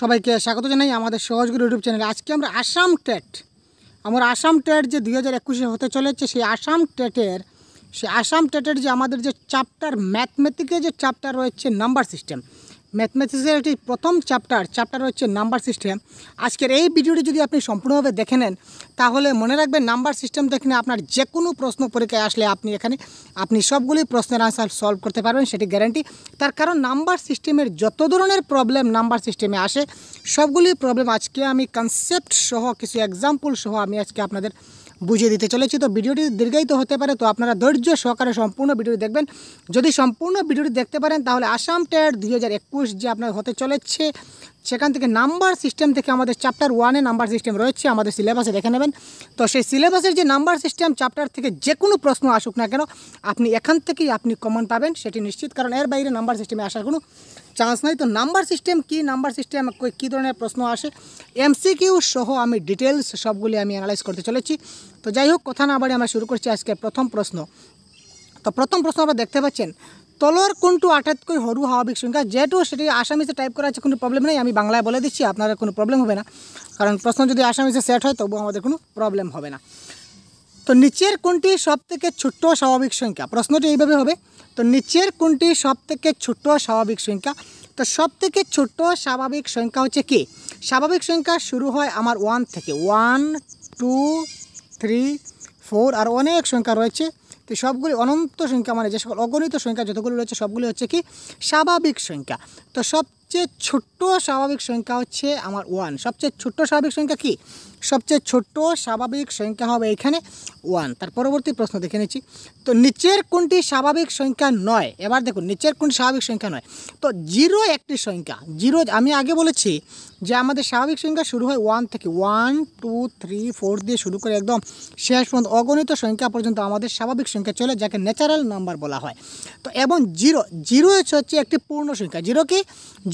সবাইকে স্বাগত জানাই আমাদের সহজগুরু ইউটিউব চ্যানেলে আজকে আমরা আসাম টেট আমার আসাম টেট যে দুই হাজার একুশে হতে চলেছে সেই আসাম টেটের সেই আসাম টেটের যে আমাদের যে চ্যাপ্টার ম্যাথমেটিকের যে চ্যাপ্টার রয়েছে নাম্বার সিস্টেম ম্যাথমেটিক্সের একটি প্রথম চ্যাপ্টার চ্যাপ্টার হচ্ছে নাম্বার সিস্টেম আজকের এই ভিডিওটি যদি আপনি সম্পূর্ণভাবে দেখে নেন তাহলে মনে রাখবেন নাম্বার সিস্টেম দেখে আপনার যে কোনো প্রশ্ন পরীক্ষায় আসলে আপনি এখানে আপনি সবগুলি প্রশ্নের আনসার সলভ করতে পারবেন সেটি গ্যারান্টি তার কারণ নাম্বার সিস্টেমের যত ধরনের প্রবলেম নাম্বার সিস্টেমে আসে সবগুলি প্রবলেম আজকে আমি কনসেপ্ট সহ কিছু এক্সাম্পল সহ আমি আজকে আপনাদের বুঝিয়ে দিতে চলেছি তো ভিডিওটি দীর্ঘায়িত হতে পারে তো আপনারা ধৈর্য সহকারে সম্পূর্ণ ভিডিওটি দেখবেন যদি সম্পূর্ণ ভিডিওটি দেখতে পারেন তাহলে আসাম টেট দুই যে আপনার হতে চলেছে সেখান থেকে নাম্বার সিস্টেম থেকে আমাদের চ্যাপ্টার ওয়ানে নাম্বার সিস্টেম রয়েছে আমাদের সিলেবাসে দেখে নেবেন তো সেই সিলেবাসের যে নাম্বার সিস্টেম চ্যাপ্টার থেকে যে কোনো প্রশ্ন আসুক না কেন আপনি এখান থেকেই আপনি কমন পাবেন সেটি নিশ্চিত কারণ এর বাইরে নাম্বার সিস্টেমে আসার কোনো চান্স নাই তো নাম্বার সিস্টেম কি নাম্বার সিস্টেম কী ধরনের প্রশ্ন আসে এমসিকিউ সহ আমি ডিটেলস সবগুলি আমি অ্যানালাইজ করতে চলেছি তো যাই হোক কথা না বাড়ি আমরা শুরু করছি আজকে প্রথম প্রশ্ন তো প্রথম প্রশ্ন আমরা দেখতে পাচ্ছেন তলর কোনটু আটাইতক সরু স্বাভাবিক সংখ্যা যেহেতু সেটি আসামিসে টাইপ করা আছে কোনো প্রবলেম নেই আমি বাংলায় বলে দিচ্ছি আপনার কোনো প্রবলেম হবে না কারণ প্রশ্ন যদি আসামিসে সেট হয় তবুও আমাদের কোনো প্রবলেম হবে না তো নিচের কোনটি সবথেকে ছোট্ট স্বাভাবিক সংখ্যা প্রশ্নটি এইভাবে হবে তো নিচের কোনটি সবথেকে ছোট্ট স্বাভাবিক সংখ্যা তো সবথেকে ছোট্ট স্বাভাবিক সংখ্যা হচ্ছে কে স্বাভাবিক সংখ্যা শুরু হয় আমার ওয়ান থেকে ওয়ান টু থ্রি ফোর আর অনেক সংখ্যা রয়েছে তো সবগুলি অনন্ত সংখ্যা মানে যে সকল অগণিত সংখ্যা যতগুলো রয়েছে সবগুলি হচ্ছে কি স্বাভাবিক সংখ্যা তো সবচেয়ে ছোট্ট স্বাভাবিক সংখ্যা হচ্ছে আমার ওয়ান সবচেয়ে ছোট্ট স্বাভাবিক সংখ্যা কি সবচেয়ে ছোট্ট স্বাভাবিক সংখ্যা হবে এখানে ওয়ান তার পরবর্তী প্রশ্ন দেখে নিচ্ছি তো নিচের কোনটি স্বাভাবিক সংখ্যা নয় এবার দেখুন নিচের কোনটি স্বাভাবিক সংখ্যা নয় তো জিরো একটি সংখ্যা জিরো আমি আগে বলেছি যে আমাদের স্বাভাবিক সংখ্যা শুরু হয় ওয়ান থেকে ওয়ান টু থ্রি ফোর দিয়ে শুরু করে একদম শেষ পর্যন্ত অগণিত সংখ্যা পর্যন্ত আমাদের স্বাভাবিক সংখ্যা চলে যাকে ন্যাচারাল নাম্বার বলা হয় তো এবং জিরো জিরো হচ্ছে একটি পূর্ণ সংখ্যা জিরো কি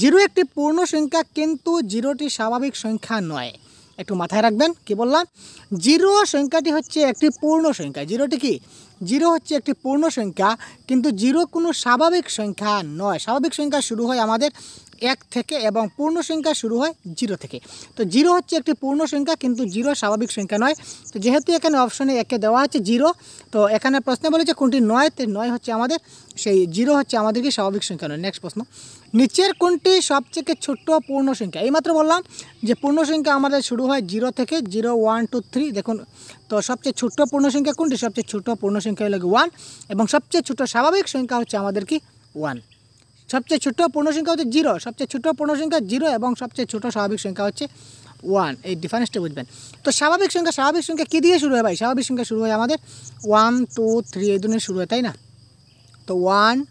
জিরো একটি পূর্ণ সংখ্যা কিন্তু জিরোটি স্বাভাবিক সংখ্যা নয় একটু মাথায় রাখবেন কি বললাম জিরো সংখ্যাটি হচ্ছে একটি পূর্ণ সংখ্যা জিরোটি কি জিরো হচ্ছে একটি পূর্ণ সংখ্যা কিন্তু জিরো কোনো স্বাভাবিক সংখ্যা নয় স্বাভাবিক সংখ্যা শুরু হয় আমাদের এক থেকে এবং পূর্ণ সংখ্যা শুরু হয় জিরো থেকে তো জিরো হচ্ছে একটি পূর্ণ সংখ্যা কিন্তু জিরো স্বাভাবিক সংখ্যা নয় তো যেহেতু এখানে অপশনে একে দেওয়া আছে জিরো তো এখানে প্রশ্নে বলেছে কোনটি নয় তো নয় হচ্ছে আমাদের সেই জিরো হচ্ছে আমাদেরকে স্বাভাবিক সংখ্যা নয় নেক্সট প্রশ্ন নিচের কোনটি সবথেকে ছোট্ট পূর্ণ সংখ্যা এইমাত্র বললাম যে পূর্ণ সংখ্যা আমাদের শুরু হয় জিরো থেকে জিরো ওয়ান টু থ্রি দেখুন তো সবচেয়ে ছোট্ট পূর্ণ সংখ্যা কোনটি সবচেয়ে ছোট পূর্ণ সংখ্যা হলো ওয়ান এবং সবচেয়ে ছোট স্বাভাবিক সংখ্যা হচ্ছে আমাদের কি ওয়ান সবচেয়ে ছোট পূর্ণ সংখ্যা হচ্ছে জিরো সবচেয়ে ছোট পূর্ণ সংখ্যা জিরো এবং সবচেয়ে ছোট স্বাভাবিক সংখ্যা হচ্ছে ওয়ান এই ডিফারেন্সটা বুঝবেন তো স্বাভাবিক সংখ্যা স্বাভাবিক সংখ্যা কী দিয়ে শুরু হয় ভাই স্বাভাবিক সংখ্যা শুরু হয় আমাদের ওয়ান টু থ্রি এই দুনিয়া শুরু হয় তাই না तो one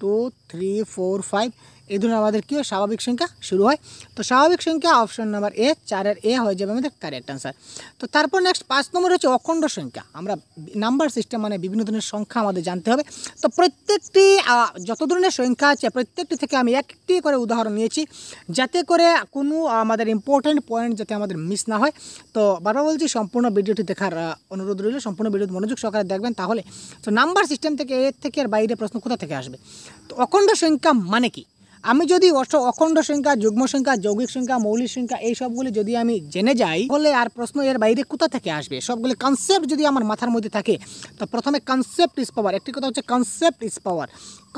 two three four five এই ধরনের আমাদের কী হয় স্বাভাবিক সংখ্যা শুরু হয় তো স্বাভাবিক সংখ্যা অপশন নাম্বার এ চারের এ হয়ে যাবে আমাদের কারেক্ট অ্যান্সার তো তারপর নেক্সট পাঁচ নম্বর হচ্ছে অখণ্ড সংখ্যা আমরা নাম্বার সিস্টেম মানে বিভিন্ন ধরনের সংখ্যা আমাদের জানতে হবে তো প্রত্যেকটি যত ধরনের সংখ্যা আছে প্রত্যেকটি থেকে আমি একটি করে উদাহরণ নিয়েছি যাতে করে কোনো আমাদের ইম্পর্ট্যান্ট পয়েন্ট যাতে আমাদের মিস না হয় তো বারবার বলছি সম্পূর্ণ ভিডিওটি দেখার অনুরোধ রইল সম্পূর্ণ ভিডিও মনোযোগ সহকারে দেখবেন তাহলে তো নাম্বার সিস্টেম থেকে এর থেকে আর বাইরে প্রশ্ন কোথা থেকে আসবে তো অখণ্ড সংখ্যা মানে কি আমি যদি অখণ্ড সংখ্যা যুগ্ম সংখ্যা যৌগিক সংখ্যা মৌলিক সংখ্যা এই সবগুলি যদি আমি জেনে যাই বলে আর প্রশ্ন এর বাইরে কোথা থেকে আসবে সবগুলি কনসেপ্ট যদি আমার মাথার মধ্যে থাকে তো প্রথমে কনসেপ্ট ইজ পাওয়ার একটি কথা হচ্ছে কনসেপ্ট ইজ পাওয়ার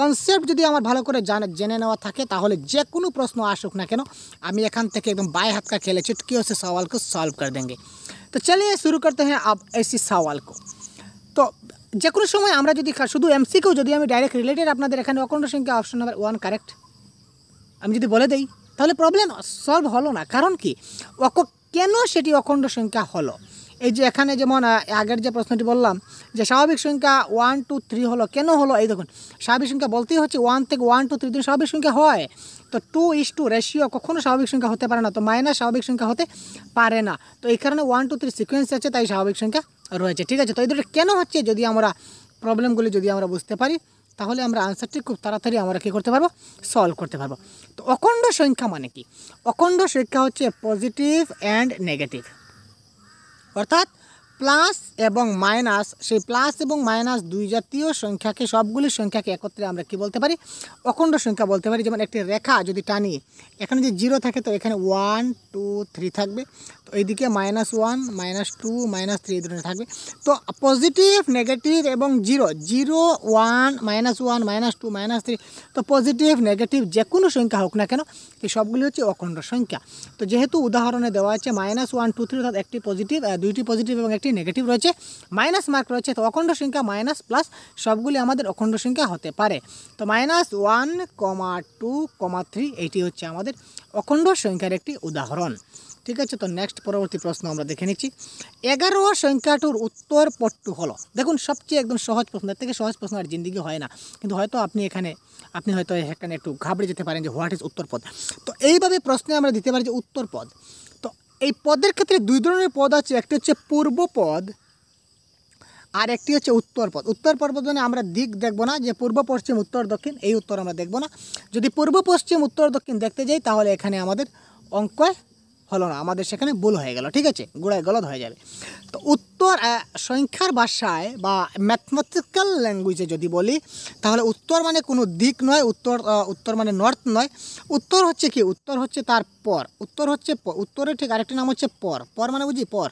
কনসেপ্ট যদি আমার ভালো করে জেনে নেওয়া থাকে তাহলে যে কোনো প্রশ্ন আসুক না কেন আমি এখান থেকে একদম বাই হাতকা খেলে চিটকি হচ্ছে সওয়ালকে সলভ করে দেন তো চলিয়ে শুরু করতে হ্যাঁ আপ এসি সওয়ালকে তো যে কোনো সময় আমরা যদি শুধু এমসিকেও যদি আমি ডাইরেক্ট রিলেটেড আপনাদের এখানে অখণ্ড সংখ্যা অপশন নাম্বার ওয়ান কারেক্ট আমি যদি বলে দেই তাহলে প্রবলেম সলভ হলো না কারণ কি অক কেন সেটি অখণ্ড সংখ্যা হলো এই যে এখানে যেমন আগের যে প্রশ্নটি বললাম যে স্বাভাবিক সংখ্যা ওয়ান টু থ্রি হলো কেন হলো এই দেখুন স্বাভাবিক সংখ্যা বলতেই হচ্ছে ওয়ান থেকে ওয়ান টু থ্রি স্বাভাবিক সংখ্যা হয় তো টু ইস টু রেশিও কখনও স্বাভাবিক সংখ্যা হতে পারে না তো মাইনাস স্বাভাবিক সংখ্যা হতে পারে না তো এই কারণে ওয়ান টু থ্রি সিকোয়েন্স আছে তাই স্বাভাবিক সংখ্যা রয়েছে ঠিক আছে তো এই দুটো কেন হচ্ছে যদি আমরা প্রবলেমগুলি যদি আমরা বুঝতে পারি তাহলে আমরা আনসারটি খুব তাড়াতাড়ি আমরা কী করতে পারবো সলভ করতে পারবো তো অখণ্ড সংখ্যা মানে কি অখণ্ড সংখ্যা হচ্ছে পজিটিভ অ্যান্ড নেগেটিভ অর্থাৎ প্লাস এবং মাইনাস সেই প্লাস এবং মাইনাস দুই জাতীয় সংখ্যাকে সবগুলি সংখ্যাকে একত্রে আমরা কি বলতে পারি অখণ্ড সংখ্যা বলতে পারি যেমন একটি রেখা যদি টানি এখানে যদি জিরো থাকে তো এখানে ওয়ান টু থ্রি থাকবে তো এইদিকে minus one minus two minus three এই ধরনের থাকবে তো পজিটিভ নেগেটিভ এবং zero zero one minus one minus two minus three তো পজিটিভ নেগেটিভ যে কোনো সংখ্যা হোক না কেন এই সবগুলি হচ্ছে অখণ্ড সংখ্যা তো যেহেতু উদাহরণে দেওয়া আছে মাইনাস ওয়ান টু থ্রি অর্থাৎ একটি পজিটিভ দুইটি পজিটিভ এবং একটি একটি নেগেটিভ রয়েছে মাইনাস মার্ক রয়েছে তো অখণ্ড সংখ্যা মাইনাস প্লাস সবগুলি আমাদের অখণ্ড সংখ্যা হতে পারে তো minus one comma two comma three এইটি হচ্ছে আমাদের অখণ্ড সংখ্যার একটি উদাহরণ ঠিক আছে তো নেক্সট পরবর্তী প্রশ্ন আমরা দেখে নিচ্ছি এগারো সংখ্যাটুর উত্তর পট্টু হলো দেখুন সবচেয়ে একদম সহজ প্রশ্ন এর থেকে সহজ প্রশ্ন আর জিন্দিগি হয় না কিন্তু হয়তো আপনি এখানে আপনি হয়তো এখানে একটু ঘাবড়ে যেতে পারেন যে হোয়াট ইজ উত্তর পদ তো এইভাবে প্রশ্নে আমরা দিতে পারি যে উত্তর পদ এই পদের ক্ষেত্রে দুই ধরনের পদ আছে একটি হচ্ছে পূর্ব পদ আর একটি হচ্ছে উত্তর পদ উত্তর পর্ব মানে আমরা দিক দেখব না যে পূর্ব পশ্চিম উত্তর দক্ষিণ এই উত্তর আমরা দেখব না যদি পূর্ব পশ্চিম উত্তর দক্ষিণ দেখতে যাই তাহলে এখানে আমাদের অঙ্ক হলো না আমাদের সেখানে ভুল হয়ে গেল ঠিক আছে গোড়ায় গলত হয়ে যাবে তো উত্তর সংখ্যার ভাষায় বা ম্যাথমেটিক্যাল ল্যাঙ্গুয়েজে যদি বলি তাহলে উত্তর মানে কোনো দিক নয় উত্তর উত্তর মানে নর্থ নয় উত্তর হচ্ছে কি উত্তর হচ্ছে তার পর উত্তর হচ্ছে উত্তরের ঠিক আরেকটি নাম হচ্ছে পর পর মানে বুঝি পর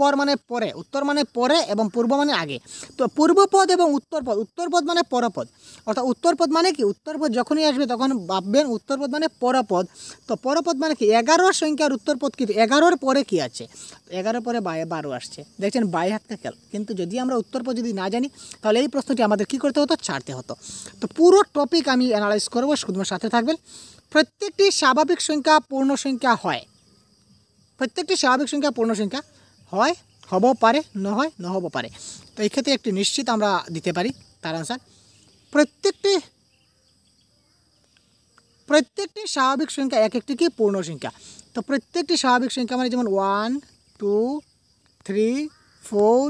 পর মানে পরে উত্তর মানে পরে এবং পূর্ব মানে আগে তো পূর্বপদ এবং উত্তরপদ উত্তরপদ মানে পরপদ অর্থাৎ উত্তরপদ মানে কি উত্তরপদ যখনই আসবে তখন ভাববেন উত্তরপদ মানে পরপদ তো পরপদ মানে কি এগারোর সংখ্যার উত্তরপদ কিন্তু এগারোর পরে কি আছে এগারো পরে বারো আসছে দেখছেন বাই হাত থেকে কিন্তু যদি আমরা উত্তর পর যদি না জানি তাহলে এই প্রশ্নটি আমাদের কী করতে হতো ছাড়তে হতো তো পুরো টপিক আমি অ্যানালাইজ করবো শুধুমাত্র সাথে থাকবেন প্রত্যেকটি স্বাভাবিক সংখ্যা পূর্ণ সংখ্যা হয় প্রত্যেকটি স্বাভাবিক সংখ্যা পূর্ণ সংখ্যা হয় হব পারে নহয় নহব পারে তো এই ক্ষেত্রে একটি নিশ্চিত আমরা দিতে পারি তার আনসার প্রত্যেকটি প্রত্যেকটি স্বাভাবিক সংখ্যা এক একটি কি পূর্ণ সংখ্যা তো প্রত্যেকটি স্বাভাবিক সংখ্যা মানে যেমন one two three four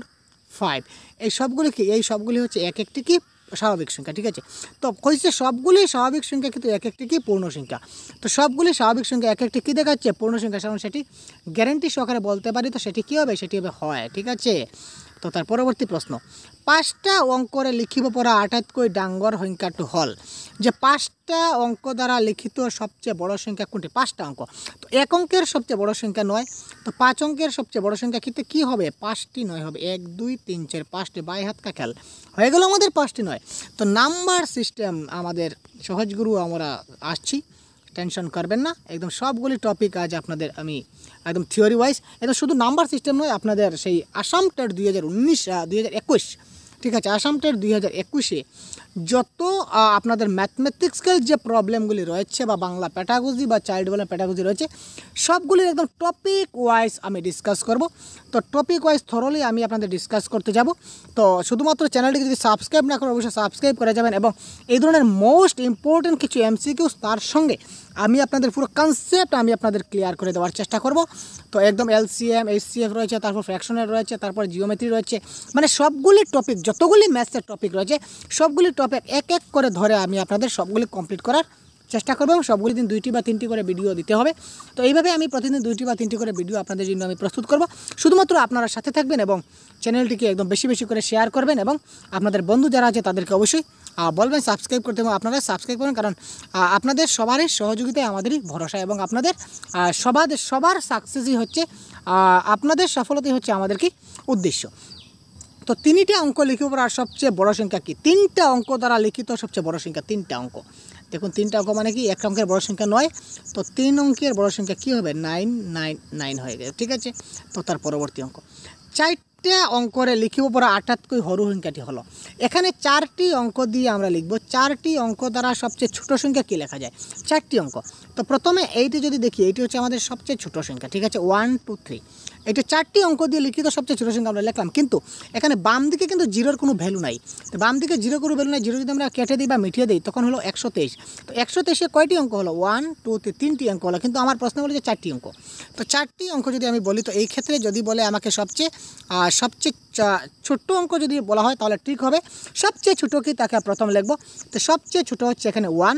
five এই সবগুলি কি এই সবগুলি হচ্ছে এক একটি কি স্বাভাবিক সংখ্যা ঠিক আছে তো হয়েছে সবগুলি স্বাভাবিক সংখ্যা কিন্তু এক একটি কি পূর্ণ সংখ্যা তো সবগুলি স্বাভাবিক সংখ্যা এক একটি কী দেখাচ্ছে পূর্ণ সংখ্যা সেটি গ্যারেন্টি সহকারে বলতে পারি তো সেটি কী হবে সেটি হবে হয় ঠিক আছে তো তার পরবর্তী প্রশ্ন পাঁচটা অঙ্করে লিখিব পৰা আটাইতকৈ ডাঙৰ সংখ্যাটো হ'ল যে পাঁচটা অঙ্ক দ্বারা লিখিত সবচেয়ে বড় সংখ্যা কোনটি পাঁচটা অঙ্ক তো এক অঙ্কের সবচেয়ে বড় সংখ্যা নয় তো পাঁচ অঙ্কের সবচেয়ে বড় সংখ্যা ক্ষেত্রে কী হবে পাঁচটি নয় হবে এক দুই তিন চার পাঁচটি বাই হাতকা খেল হয়ে গেল আমাদের পাঁচটি নয় তো নাম্বার সিস্টেম আমাদের সহজগুরু আমরা আসছি টেনশন করবেন না একদম সবগুলি টপিক আজ আপনাদের আমি একদম থিওরি ওয়াইজ একদম শুধু নাম্বার সিস্টেম নয় আপনাদের সেই আসাম টেট দুই হাজার উনিশ দুই হাজার একুশ ঠিক আছে আসাম টেট দুই হাজার একুশে যত আপনাদের ম্যাথমেটিক্সের যে প্রবলেমগুলি রয়েছে বা বাংলা প্যাটাগোজি বা চাইল্ড ডেভেলপমেন্ট প্যাটাগোজি রয়েছে সবগুলির একদম টপিক ওয়াইজ আমি ডিসকাস করব তো টপিক ওয়াইজ থরলি আমি আপনাদের ডিসকাস করতে যাব তো শুধুমাত্র চ্যানেলটিকে যদি সাবস্ক্রাইব না করেন অবশ্যই সাবস্ক্রাইব করে যাবেন এবং এই ধরনের মোস্ট ইম্পর্টেন্ট কিছু এমসিকিউ তার সঙ্গে আমি আপনাদের পুরো কনসেপ্ট আমি আপনাদের ক্লিয়ার করে দেওয়ার চেষ্টা করব তো একদম এলসিএম এইচসিএফ রয়েছে তারপর ফ্র্যাকশনের রয়েছে তারপর জিওমেট্রি রয়েছে মানে সবগুলি টপিক যতগুলি ম্যাথসের টপিক রয়েছে সবগুলি টপিক এক এক করে ধরে আমি আপনাদের সবগুলি কমপ্লিট করার চেষ্টা করবো এবং সবগুলি দিন দুইটি বা তিনটি করে ভিডিও দিতে হবে তো এইভাবে আমি প্রতিদিন দুইটি বা তিনটি করে ভিডিও আপনাদের জন্য আমি প্রস্তুত করব শুধুমাত্র আপনারা সাথে থাকবেন এবং চ্যানেলটিকে একদম বেশি বেশি করে শেয়ার করবেন এবং আপনাদের বন্ধু যারা আছে তাদেরকে অবশ্যই বলবেন সাবস্ক্রাইব করতে এবং আপনারা সাবস্ক্রাইব করবেন কারণ আপনাদের সবারই সহযোগিতায় আমাদেরই ভরসা এবং আপনাদের সবার সবার সাকসেসই হচ্ছে আপনাদের সফলতাই হচ্ছে আমাদের কি উদ্দেশ্য তো তিনটা অঙ্ক লিখিব পড়ার সবচেয়ে বড় সংখ্যা কি তিনটা অঙ্ক দ্বারা লিখিত সবচেয়ে বড় সংখ্যা তিনটা অঙ্ক দেখুন তিনটা অঙ্ক মানে কি এক অঙ্কের বড় সংখ্যা নয় তো তিন অঙ্কের বড় সংখ্যা কি হবে নাইন নাইন নাইন হয়ে গেছে ঠিক আছে তো তার পরবর্তী অঙ্ক চারটা অঙ্করে লিখিব পড়া আটাতকৈ সরু সংখ্যাটি হলো এখানে চারটি অঙ্ক দিয়ে আমরা লিখব চারটি অঙ্ক দ্বারা সবচেয়ে ছোট সংখ্যা কি লেখা যায় চারটি অঙ্ক তো প্রথমে এইটি যদি দেখি এইটি হচ্ছে আমাদের সবচেয়ে ছোট সংখ্যা ঠিক আছে ওয়ান টু থ্রি এটা চারটি অঙ্ক দিয়ে লিখিত সবচেয়ে ছোটো সংখ্যা আমরা লিখলাম কিন্তু এখানে বাম দিকে কিন্তু জিরোর কোনো ভ্যালু নাই তো বাম দিকে জিরো কোনো ভ্যালু নাই জিরো যদি আমরা কেটে দিই বা মিটিয়ে দিই তখন হলো একশো তেইশ তো একশো তেইশে কয়টি অঙ্ক হলো ওয়ান টু তিনটি অঙ্ক হলো কিন্তু আমার প্রশ্ন হলো যে চারটি অঙ্ক তো চারটি অঙ্ক যদি আমি বলি তো এই ক্ষেত্রে যদি বলে আমাকে সবচেয়ে সবচেয়ে ছোট্ট অঙ্ক যদি বলা হয় তাহলে ঠিক হবে সবচেয়ে ছোটো কি তাকে প্রথম লিখবো তো সবচেয়ে ছোটো হচ্ছে এখানে ওয়ান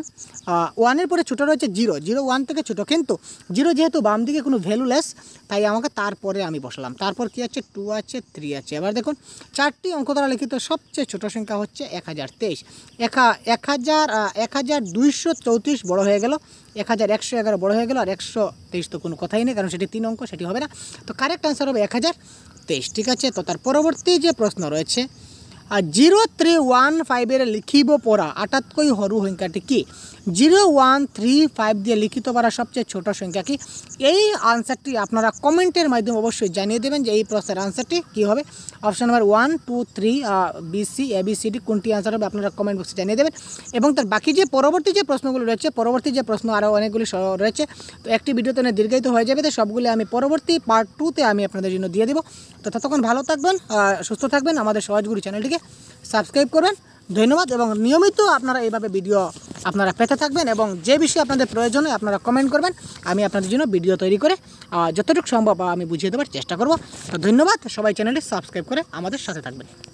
ওয়ানের পরে ছোটো রয়েছে জিরো জিরো ওয়ান থেকে ছোটো কিন্তু জিরো যেহেতু বাম দিকে কোনো লেস তাই আমাকে তারপরে আমি বসলাম তারপর কি আছে টু আছে থ্রি আছে এবার দেখুন চারটি অঙ্ক দ্বারা লিখিত সবচেয়ে ছোট সংখ্যা হচ্ছে এক হাজার তেইশ একা এক হাজার এক হাজার দুইশো চৌত্রিশ বড়ো হয়ে গেল এক হাজার একশো এগারো বড়ো হয়ে গেল আর একশো তেইশ তো কোনো কথাই নেই কারণ সেটি তিন অঙ্ক সেটি হবে না তো কারেক্ট অ্যান্সার হবে এক হাজার তেইশ ঠিক আছে তো তার পরবর্তী যে প্রশ্ন রয়েছে আর জিরো থ্রি ওয়ান ফাইভের লিখিব পৰা আটাইতকৈ সৰু সংখ্যাটি কি জিরো ওয়ান থ্রি ফাইভ দিয়ে লিখিত পারা সবচেয়ে ছোট সংখ্যা কি এই আনসারটি আপনারা কমেন্টের মাধ্যমে অবশ্যই জানিয়ে দেবেন যে এই প্রশ্নের আনসারটি কী হবে option number one two three BC ABCD কোনটি আনসার হবে আপনারা কমেন্ট বক্সে জানিয়ে দেবেন এবং তার বাকি যে পরবর্তী যে প্রশ্নগুলো রয়েছে পরবর্তী যে প্রশ্ন আরও অনেকগুলি রয়েছে তো একটি ভিডিওতে অনেক দীর্ঘায়িত হয়ে যাবে তো সবগুলি আমি পরবর্তী পার্ট টুতে আমি আপনাদের জন্য দিয়ে দেবো তো ততক্ষণ ভালো থাকবেন সুস্থ থাকবেন আমাদের সহজগুরি চ্যানেলটিকে সাবস্ক্রাইব করবেন ধন্যবাদ এবং নিয়মিত আপনারা এইভাবে ভিডিও আপনারা পেতে থাকবেন এবং যে বিষয়ে আপনাদের প্রয়োজন হয় আপনারা কমেন্ট করবেন আমি আপনাদের জন্য ভিডিও তৈরি করে যতটুকু সম্ভব আমি বুঝিয়ে দেওয়ার চেষ্টা করব তো ধন্যবাদ সবাই চ্যানেলটি সাবস্ক্রাইব করে আমাদের সাথে থাকবেন